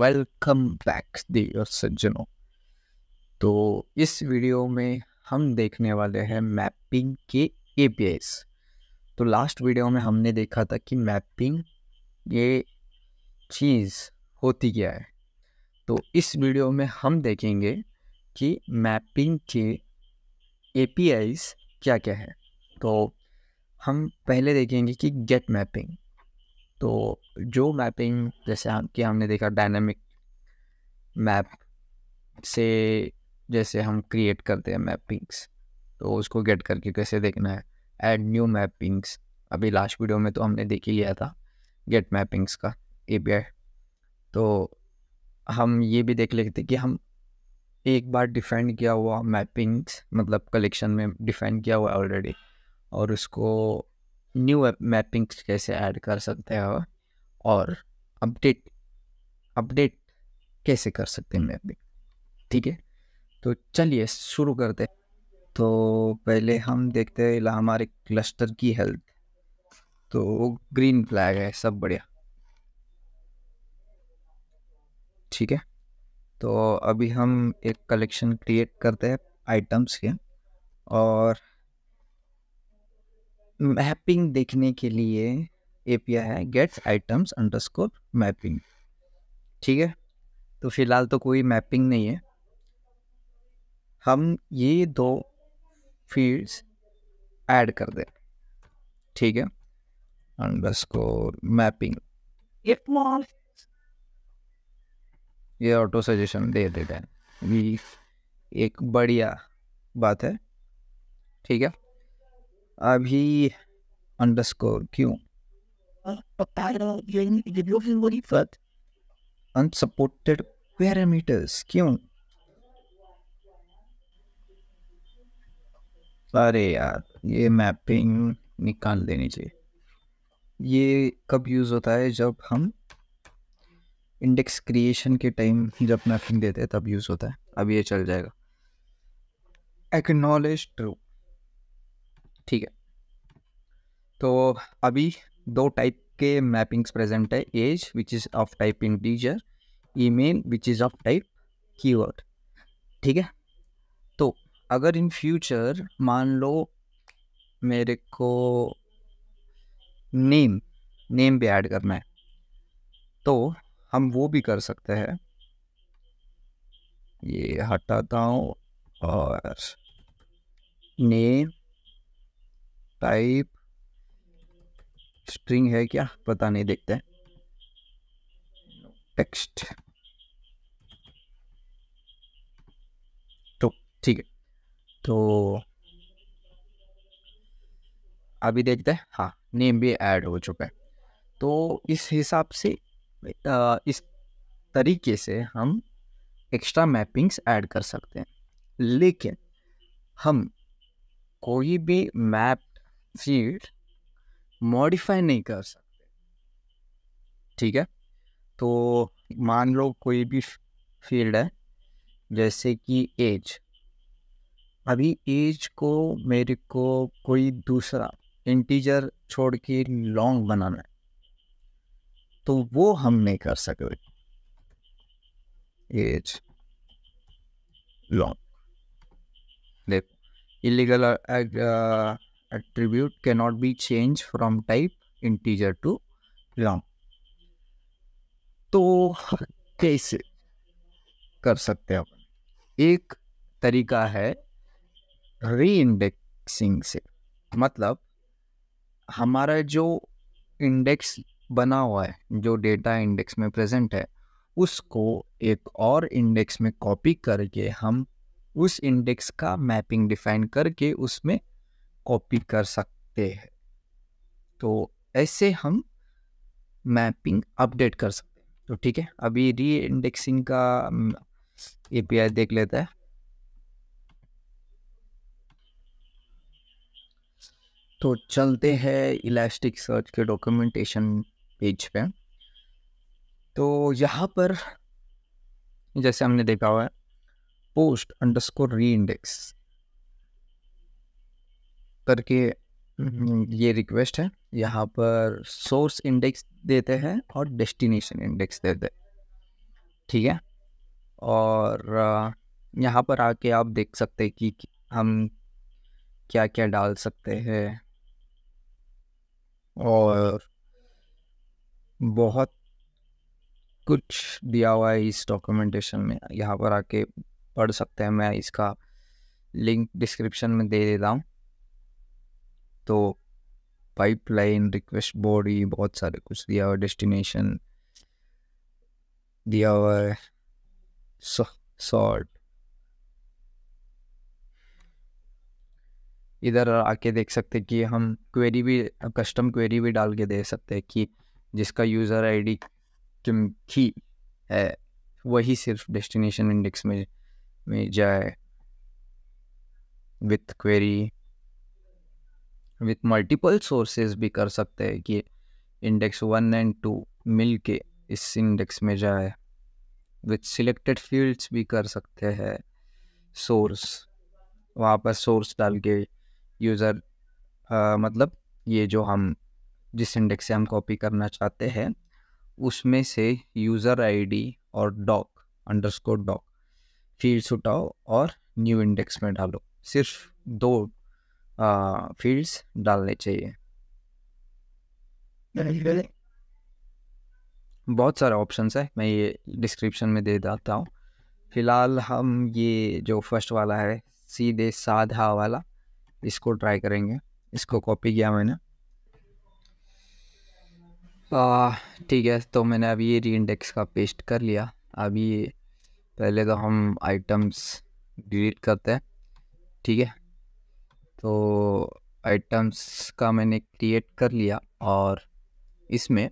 welcome back दियर सज्जनों तो इस वीडियो में हम देखने वाले हैं मैपिंग के ए तो लास्ट वीडियो में हमने देखा था कि मैपिंग ये चीज़ होती क्या है तो इस वीडियो में हम देखेंगे कि मैपिंग के ए क्या क्या है तो हम पहले देखेंगे कि गेट मैपिंग तो जो मैपिंग जैसे हम कि हमने देखा डायनेमिक मैप से जैसे हम क्रिएट करते हैं मैपिंग्स तो उसको गेट करके कैसे देखना है ऐड न्यू मैपिंग्स अभी लास्ट वीडियो में तो हमने देख ही लिया था गेट मैपिंग्स का ए तो हम ये भी देख लेते कि हम एक बार डिफाइन किया हुआ मैपिंग्स मतलब कलेक्शन में डिफाइन किया हुआ ऑलरेडी और उसको न्यू मैपिंग्स कैसे ऐड कर सकते हो और अपडेट अपडेट कैसे कर सकते हैं मैपिंग ठीक है तो चलिए शुरू करते हैं तो पहले हम देखते हैं हमारे क्लस्टर की हेल्थ तो ग्रीन फ्लैग है सब बढ़िया ठीक है तो अभी हम एक कलेक्शन क्रिएट करते हैं आइटम्स के और मैपिंग देखने के लिए एपीआई है गेट्स आइटम्स अंडरस्कोर मैपिंग ठीक है तो फिलहाल तो कोई मैपिंग नहीं है हम ये दो फील्ड्स ऐड कर दें ठीक है अंडरस्कोर मैपिंग ये ऑटो सजेशन दे देते हैं एक बढ़िया बात है ठीक है अभी अंडरस्कोर क्यों अनसपोर्टेड पैरामीटर्स क्यों अरे यार ये मैपिंग निकाल देनी चाहिए ये कब यूज़ होता है जब हम इंडेक्स क्रिएशन के टाइम जब मैपिंग देते हैं तब यूज़ होता है अब ये चल जाएगा एक्नॉलेज ट्रू ठीक है तो अभी दो टाइप के मैपिंग्स प्रेजेंट है age which is of type integer email which is of type keyword ठीक है तो अगर इन फ्यूचर मान लो मेरे को नेम नेम भी ऐड करना है तो हम वो भी कर सकते हैं ये हटाता हूँ और नेम टाइप स्ट्रिंग है क्या पता नहीं देखते हैं टेक्स्ट तो ठीक है तो अभी देखते हैं हाँ नेम भी ऐड हो चुका है तो इस हिसाब से इस तरीके से हम एक्स्ट्रा मैपिंग्स ऐड कर सकते हैं लेकिन हम कोई भी मैप फील्ड मॉडिफाई नहीं कर सकते ठीक है तो मान लो कोई भी फील्ड है जैसे कि एज अभी एज को मेरे को कोई दूसरा इंटीजर छोड़ के लॉन्ग बनाना है तो वो हम नहीं कर सकते एज लॉन्ग देखो illegal attribute cannot be changed from type integer to long तो कैसे कर सकते हैं अपन एक तरीका है री इंडेक्सिंग से मतलब हमारा जो इंडेक्स बना हुआ है जो डेटा इंडेक्स में प्रेजेंट है उसको एक और इंडेक्स में कॉपी करके हम उस इंडेक्स का मैपिंग डिफाइन करके उसमें कॉपी कर सकते हैं तो ऐसे हम मैपिंग अपडेट कर सकते हैं तो ठीक है अभी री इंडेक्सिंग का एपीआई देख लेता है तो चलते हैं इलास्टिक सर्च के डॉक्यूमेंटेशन पेज पे तो यहाँ पर जैसे हमने देखा हुआ है पोस्ट अंडरस्कोर री इंडेक्स करके हम्म, ये रिक्वेस्ट है यहाँ पर सोर्स इंडेक्स देते हैं और डेस्टिनेशन इंडेक्स देते हैं ठीक है और यहाँ पर आके आप देख सकते हैं कि हम क्या क्या डाल सकते हैं और बहुत कुछ दिया हुआ है इस डॉक्यूमेंटेशन में यहाँ पर आके पढ़ सकते हैं मैं इसका लिंक डिस्क्रिप्शन में दे देता हूँ तो पाइपलाइन रिक्वेस्ट बॉडी बहुत सारे कुछ दिया हुआ डेस्टिनेशन दिया हुआ है सॉर्ट इधर आके देख सकते कि हम क्वेरी भी कस्टम क्वेरी भी डाल के दे सकते हैं कि जिसका यूज़र आईडी की है वही सिर्फ डेस्टिनेशन इंडेक्स में में जाए with query with multiple sources भी कर सकते हैं कि इंडेक्स वन एंड टू मिल के इस इंडेक्स में जाए विथ सिलेक्टेड फील्ड्स भी कर सकते हैं सोर्स वहाँ पर सोर्स डाल के यूज़र मतलब ये जो हम जिस इंडेक्स से हम कॉपी करना चाहते हैं उसमें से यूज़र आईडी और डॉक अंडरस्कोर डॉक फील्ड्स उठाओ और न्यू इंडेक्स में डालो सिर्फ दो फील्ड्स डालने चाहिए बहुत सारे ऑप्शंस है मैं ये डिस्क्रिप्शन में दे देता हूँ फिलहाल हम ये जो फर्स्ट वाला है सीधे साधा वाला इसको ट्राई करेंगे इसको कॉपी किया मैंने ठीक है तो मैंने अभी ये री इंडेक्स का पेस्ट कर लिया अभी पहले तो हम आइटम्स डिलीट करते हैं ठीक है तो आइटम्स का मैंने क्रिएट कर लिया और इसमें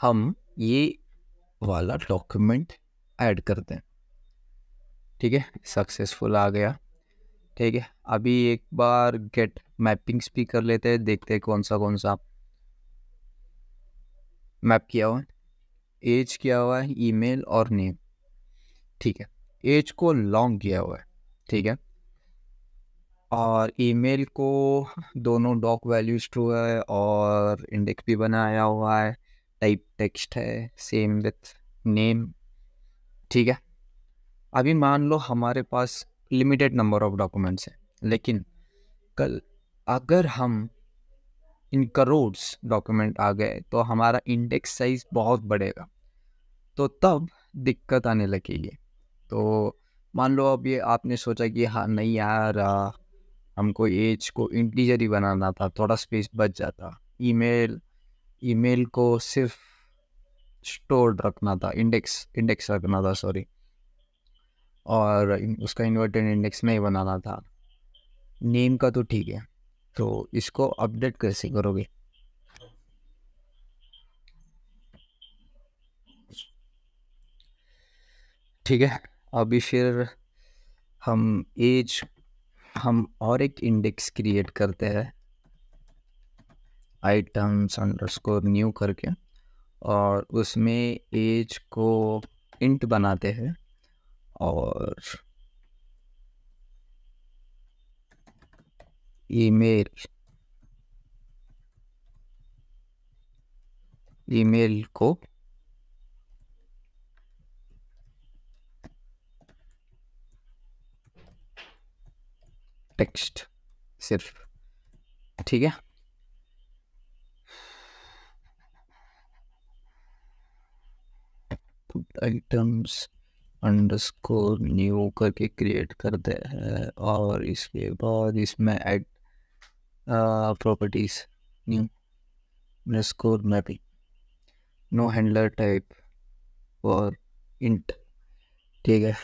हम ये वाला डॉक्यूमेंट ऐड कर दें ठीक है सक्सेसफुल आ गया ठीक है अभी एक बार गेट मैपिंग्स भी कर लेते हैं देखते हैं कौन सा कौन सा मैप किया हुआ है एज किया हुआ है ईमेल और नेम ठीक है एज को लॉन्ग किया हुआ है ठीक है और ईमेल को दोनों डॉक वैल्यूज ट्रू है और इंडेक्स भी बनाया हुआ है टाइप टेक्स्ट है सेम विथ नेम ठीक है अभी मान लो हमारे पास लिमिटेड नंबर ऑफ डॉक्यूमेंट्स हैं लेकिन कल अगर हम इन करोड्स डॉक्यूमेंट आ गए तो हमारा इंडेक्स साइज बहुत बढ़ेगा तो तब दिक्कत आने लगेगी तो मान लो अब ये आपने सोचा कि हाँ नहीं यार हमको एज को इंटीजर ही बनाना था थोड़ा स्पेस बच जाता ईमेल ईमेल को सिर्फ स्टोर्ड रखना था इंडेक्स इंडेक्स रखना था सॉरी और उसका इन्वर्टेड इंडेक्स नहीं बनाना था नेम का तो ठीक है तो इसको अपडेट कैसे करोगे ठीक है अभी फिर हम एज हम और एक इंडेक्स क्रिएट करते हैं आइटम्स अंडरस्कोर न्यू करके और उसमें एज को इंट बनाते हैं और ईमेल ईमेल को टेक्स्ट सिर्फ ठीक है आइटम्स अंडरस्कोर न्यू करके क्रिएट करते हैं और इसके बाद इसमें add properties new underscore mapping no handler type और इंट ठीक है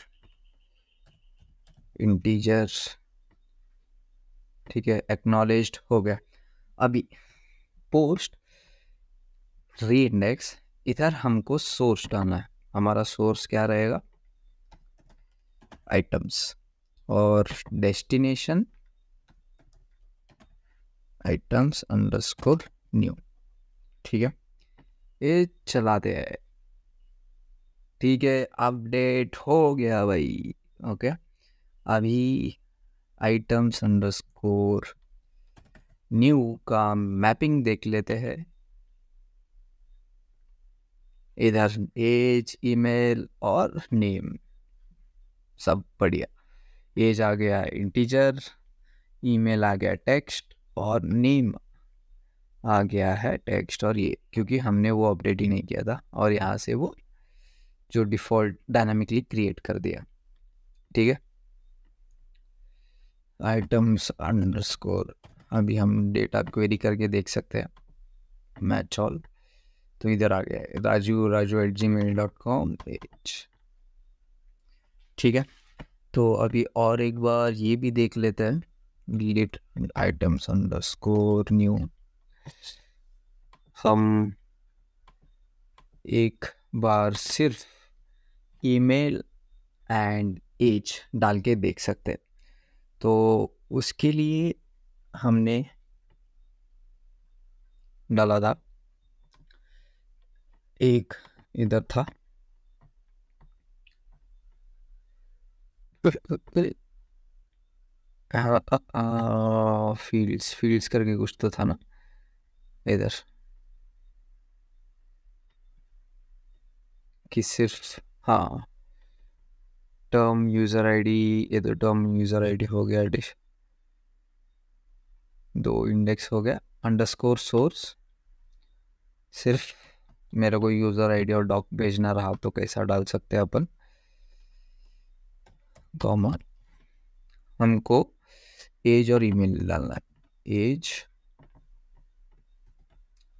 इंटीजर्स ठीक है एक्नॉलेज हो गया अभी पोस्ट री इंडेक्स इधर हमको सोर्स डालना है हमारा सोर्स क्या रहेगा आइटम्स और डेस्टिनेशन आइटम्स अंडरस्कोर न्यू ठीक है ये चलाते हैं ठीक है अपडेट हो गया भाई ओके अभी आइटम्स अंडरस्कोर न्यू का मैपिंग देख लेते हैं इधर एज ईमेल और नेम सब बढ़िया एज आ गया इंटीजर ईमेल आ गया टेक्स्ट और नेम आ गया है टेक्स्ट और ये क्योंकि हमने वो अपडेट ही नहीं किया था और यहाँ से वो जो डिफ़ॉल्ट डायनामिकली क्रिएट कर दिया ठीक है आइटम्स अंडरस्कोर अभी हम डेटा क्वेरी करके देख सकते हैं मैच ऑल तो इधर आ गया Raju Raju at Gmail dot com H ठीक है तो अभी और एक बार ये भी देख लेते हैं delete items underscore new हम एक बार सिर्फ ईमेल एंड एज डाल के देख सकते हैं तो उसके लिए हमने डाला था एक इधर था फील्ड्स फील्ड्स करके कुछ तो था ना इधर कि सिर्फ हाँ टर्म यूज़र आईडी ये तो टर्म यूज़र आईडी हो गया डिश दो इंडेक्स हो गया अंडरस्कोर सोर्स सिर्फ मेरे को यूज़र आईडी और डॉक भेजना रहा तो कैसा डाल सकते हैं अपन कॉमन हमको एज और ईमेल डालना है एज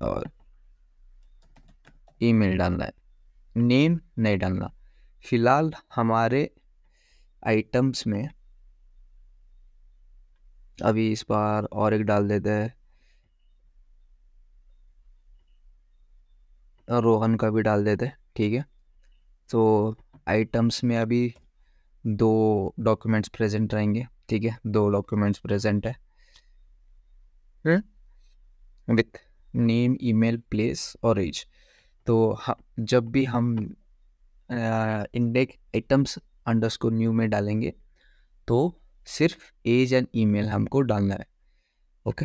और ईमेल डालना है नेम नहीं डालना फ़िलहाल हमारे आइटम्स में अभी इस बार और एक डाल देते हैं रोहन का भी डाल देते हैं ठीक है तो आइटम्स में अभी दो डॉक्यूमेंट्स प्रेजेंट रहेंगे ठीक है दो डॉक्यूमेंट्स प्रेजेंट है विथ नेम ईमेल प्लेस और एज तो हम जब भी हम इंडेक्स आइटम्स स्कोर न्यू में डालेंगे तो सिर्फ एज एंड ईमेल हमको डालना है ओके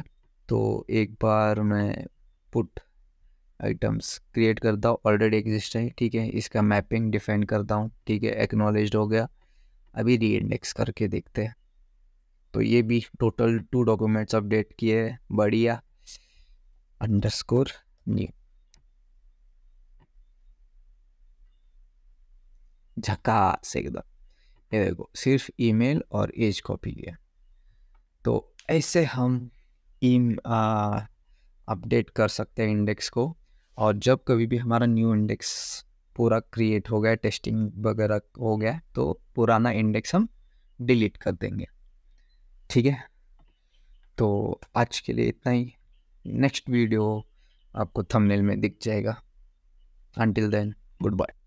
तो एक बार मैं पुट आइटम्स क्रिएट करता हूँ ऑलरेडी एग्जिस्ट है ठीक है इसका मैपिंग डिफाइन करता हूँ ठीक है एक्नोलेज हो गया अभी री इंडेक्स करके देखते हैं तो ये भी टोटल टू डॉक्यूमेंट्स अपडेट किए बढ़िया अंडरस्कोर न्यू झका से एकदम ये देखो सिर्फ ईमेल और एज कॉपी लिया तो ऐसे हम ई अपडेट कर सकते हैं इंडेक्स को और जब कभी भी हमारा न्यू इंडेक्स पूरा क्रिएट हो गया टेस्टिंग वगैरह हो गया तो पुराना इंडेक्स हम डिलीट कर देंगे ठीक है तो आज के लिए इतना ही नेक्स्ट वीडियो आपको थंबनेल में दिख जाएगा अंटिल देन गुड बाय